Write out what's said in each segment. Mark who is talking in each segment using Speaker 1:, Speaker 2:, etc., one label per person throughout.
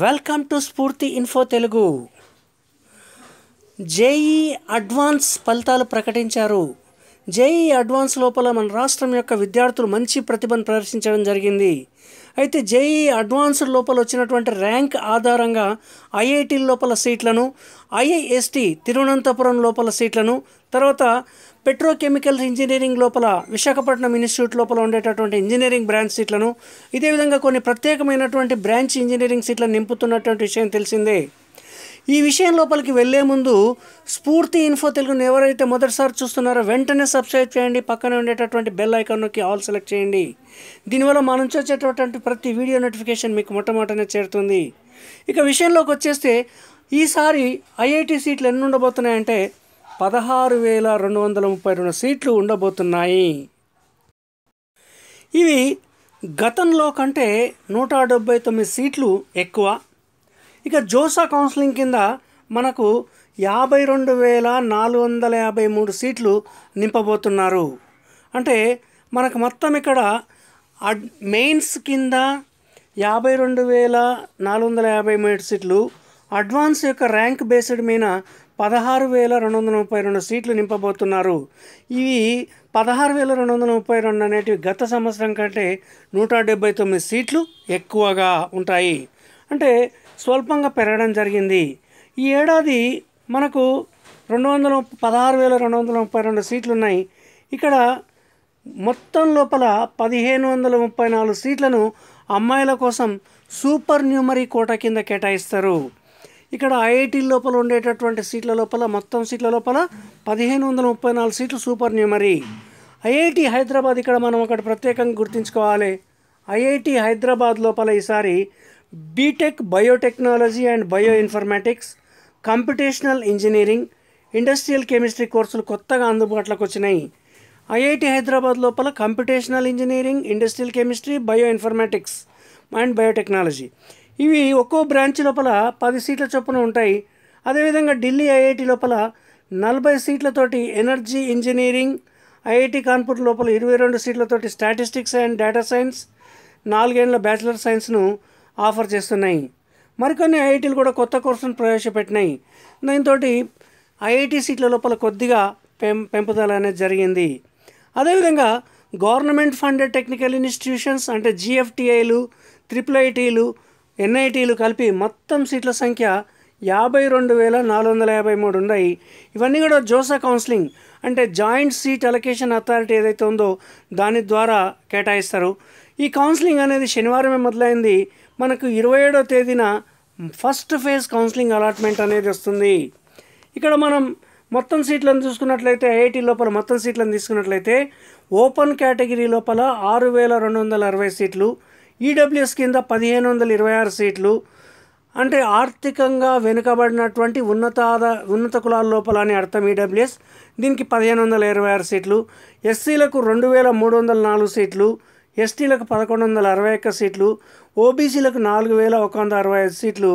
Speaker 1: Welcome to Spoorthi info Telugu JEE advanced ఫలితాలు ప్రకటించారు JEE advance లోపల మన రాష్ట్రం యొక్క విద్యార్థులు మంచి ప్రతిభను ప్రదర్శించడం జరిగింది అయితే జేఈ అడ్వాన్స్డ్ లోపల వచ్చినటువంటి ర్యాంక్ ఆధారంగా ఐఐటి లోపల సీట్లను ఐఐఎస్టి తిరువనంతపురం లోపల సీట్లను తర్వాత పెట్రోకెమికల్ ఇంజనీరింగ్ లోపల విశాఖపట్నం ఇన్స్టిట్యూట్ లోపల ఉండేటటువంటి ఇంజనీరింగ్ బ్రాంచ్ సీట్లను ఇదే విధంగా కొన్ని ప్రత్యేకమైనటువంటి బ్రాంచ్ ఇంజనీరింగ్ సీట్లను నింపుతున్నటువంటి విషయం తెలిసిందే ఈ విషయం లోపలికి వెళ్లే ముందు స్ఫూర్తి ఇన్ఫో తెలుగును ఎవరైతే మొదటిసారి చూస్తున్నారో వెంటనే సబ్స్క్రైబ్ చేయండి పక్కనే ఉండేటటువంటి బెల్ ఐకాన్ నొక్కి ఆల్ సెలెక్ట్ చేయండి దీనివల్ల మనం వచ్చేటటువంటి ప్రతి వీడియో నోటిఫికేషన్ మీకు మొట్టమొదటనే చేరుతుంది ఇక విషయంలోకి వచ్చేస్తే ఈసారి ఐఐటి సీట్లు ఎన్ని ఉండబోతున్నాయంటే పదహారు వేల రెండు వందల ముప్పై రెండు సీట్లు ఉండబోతున్నాయి ఇవి గతంలో కంటే నూట డెబ్బై తొమ్మిది సీట్లు ఎక్కువ ఇక జోసా కౌన్సిలింగ్ కింద మనకు యాభై రెండు వేల నాలుగు వందల యాభై మూడు సీట్లు నింపబోతున్నారు అంటే మనకు మొత్తం ఇక్కడ అడ్ మెయిన్స్ కింద యాభై రెండు వేల నాలుగు వందల యాభై మూడు సీట్లు అడ్వాన్స్ యొక్క ర్యాంక్ బేస్డ్ మీద పదహారు వేల రెండు వందల ముప్పై రెండు సీట్లు నింపబోతున్నారు ఇవి పదహారు వేల రెండు వందల ముప్పై రెండు అనేటివి గత సంవత్సరం కంటే నూట డెబ్బై తొమ్మిది సీట్లు ఎక్కువగా ఉంటాయి అంటే స్వల్పంగా పెరగడం జరిగింది ఈ ఏడాది మనకు రెండు వందల పదహారు వేల రెండు వందల ముప్పై రెండు సీట్లు ఉన్నాయి ఇక్కడ మొత్తం లోపల పదిహేను వందల ముప్పై నాలుగు సీట్లను అమ్మాయిల కోసం సూపర్ న్యూమరీ కోట కింద కేటాయిస్తారు ఇక్కడ ఐఐటీ లోపల ఉండేటటువంటి సీట్ల లోపల మొత్తం సీట్ల లోపల పదిహేను వందల ముప్పై నాలుగు సీట్లు సూపర్ న్యూమరీ ఐఐటి హైదరాబాద్ ఇక్కడ మనం ఒకటి ప్రత్యేకంగా గుర్తుంచుకోవాలి ఐఐటి హైదరాబాద్ లోపల ఈసారి BTech biotechnology and bio informatics computational engineering industrial chemistry కోర్సులు కొత్తగా అందుబాటులోకి వచ్చినాయి ఐఐటి హైదరాబాద్ లోపల computational engineering industrial chemistry bio informatics and biotechnology ఇవి ఒక్కో బ్రాంచ్ లోపల పది సీట్ల చొప్పున ఉంటాయి అదేవిధంగా ఢిల్లీ ఐఐటి లోపల నలభై సీట్లతోటి ఎనర్జీ ఇంజనీరింగ్ ఐఐటి కాన్పూర్ లోపల ఇరవై రెండు సీట్లతోటి స్టాటిస్టిక్స్ అండ్ డేటా సైన్స్ నాలుగేళ్ల బ్యాచిలర్ సైన్స్ను ఆఫర్ చేస్తున్నాయి మరికొన్ని ఐఐటీలు కూడా కొత్త కోర్సును ప్రవేశపెట్టినాయి దీంతో ఐఐటీ సీట్ల లోపల కొద్దిగా పెం పెంపుదల అనేది జరిగింది అదేవిధంగా గవర్నమెంట్ ఫండెడ్ టెక్నికల్ ఇన్స్టిట్యూషన్స్ అంటే జిఎఫ్టిఐలు త్రిపుల్ ఐటీలు ఎన్ఐటీలు కలిపి మొత్తం సీట్ల సంఖ్య యాభై రెండు వేల నాలుగు వందల యాభై మూడు ఉన్నాయి ఇవన్నీ కూడా జోసా కౌన్సిలింగ్ అంటే జాయింట్ సీట్ అలొకేషన్ అథారిటీ ఏదైతే ఉందో దాని ద్వారా కేటాయిస్తారు ఈ కౌన్సిలింగ్ అనేది శనివారమే మొదలైంది మనకు ఇరవై ఏడో తేదీన ఫస్ట్ ఫేజ్ కౌన్సిలింగ్ అలాట్మెంట్ అనేది వస్తుంది ఇక్కడ మనం మొత్తం సీట్లను చూసుకున్నట్లయితే ఐఐటి లోపల మొత్తం సీట్లను తీసుకున్నట్లయితే ఓపెన్ కేటగిరీ లోపల ఆరు వేల రెండు వందల అరవై సీట్లు ఈడబ్ల్యూఎస్ కింద పదిహేను వందల ఇరవై ఆరు సీట్లు అంటే ఆర్థికంగా వెనుకబడినటువంటి ఉన్నత ఉన్నత కులాల లోపల అని అర్థం ఈడబ్ల్యూఎస్ దీనికి పదిహేను వందల ఇరవై ఆరు సీట్లు ఎస్సీలకు రెండు వేల మూడు వందల నాలుగు సీట్లు ఎస్టీలకు పదకొండు వందల అరవై ఒక్క సీట్లు ఓబీసీలకు నాలుగు వేల ఒక వంద అరవై ఐదు సీట్లు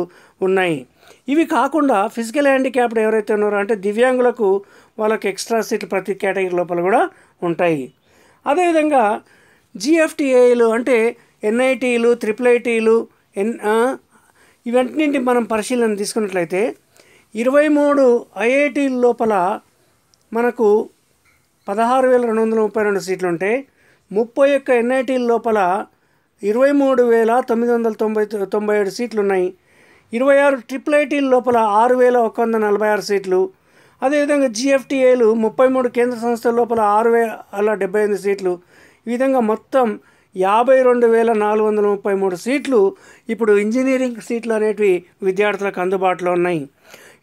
Speaker 1: ఉన్నాయి ఇవి కాకుండా ఫిజికల్ హ్యాండిక్యాప్డ్ ఎవరైతే ఉన్నారో అంటే దివ్యాంగులకు వాళ్ళకి ఎక్స్ట్రా సీట్లు ప్రతి కేటగిరీ లోపల కూడా ఉంటాయి అదేవిధంగా జిఎఫ్టిఏలు అంటే ఎన్ఐటీలు ట్రిపుల్ ఐటీలు ఎన్ ఇవన్నింటి మనం పరిశీలన తీసుకున్నట్లయితే ఇరవై మూడు ఐఐటీల లోపల మనకు పదహారు వేల రెండు వందల ముప్పై రెండు సీట్లు ఉంటాయి ముప్పై ఒక్క ఎన్ఐటీల లోపల ఇరవై మూడు వేల తొమ్మిది వందల తొంభై తొంభై ఏడు సీట్లు ఉన్నాయి ఇరవై ఆరు ట్రిపుల్ ఐటీల లోపల ఆరు వేల ఒక వంద నలభై ఆరు సీట్లు అదేవిధంగా జిఎఫ్టిఏలు ముప్పై మూడు కేంద్ర సంస్థల లోపల ఆరు వేల డెబ్బై ఎనిమిది సీట్లు ఈ విధంగా మొత్తం యాభై రెండు వేల నాలుగు వందల ముప్పై మూడు సీట్లు ఇప్పుడు ఇంజనీరింగ్ సీట్లు అనేటివి విద్యార్థులకు అందుబాటులో ఉన్నాయి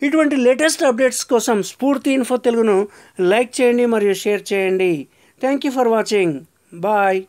Speaker 1: ఇటువంటి లేటెస్ట్ అప్డేట్స్ కోసం స్ఫూర్తి ఇన్ఫో తెలుగును లైక్ చేయండి మరియు షేర్ చేయండి thank you for watching Bye.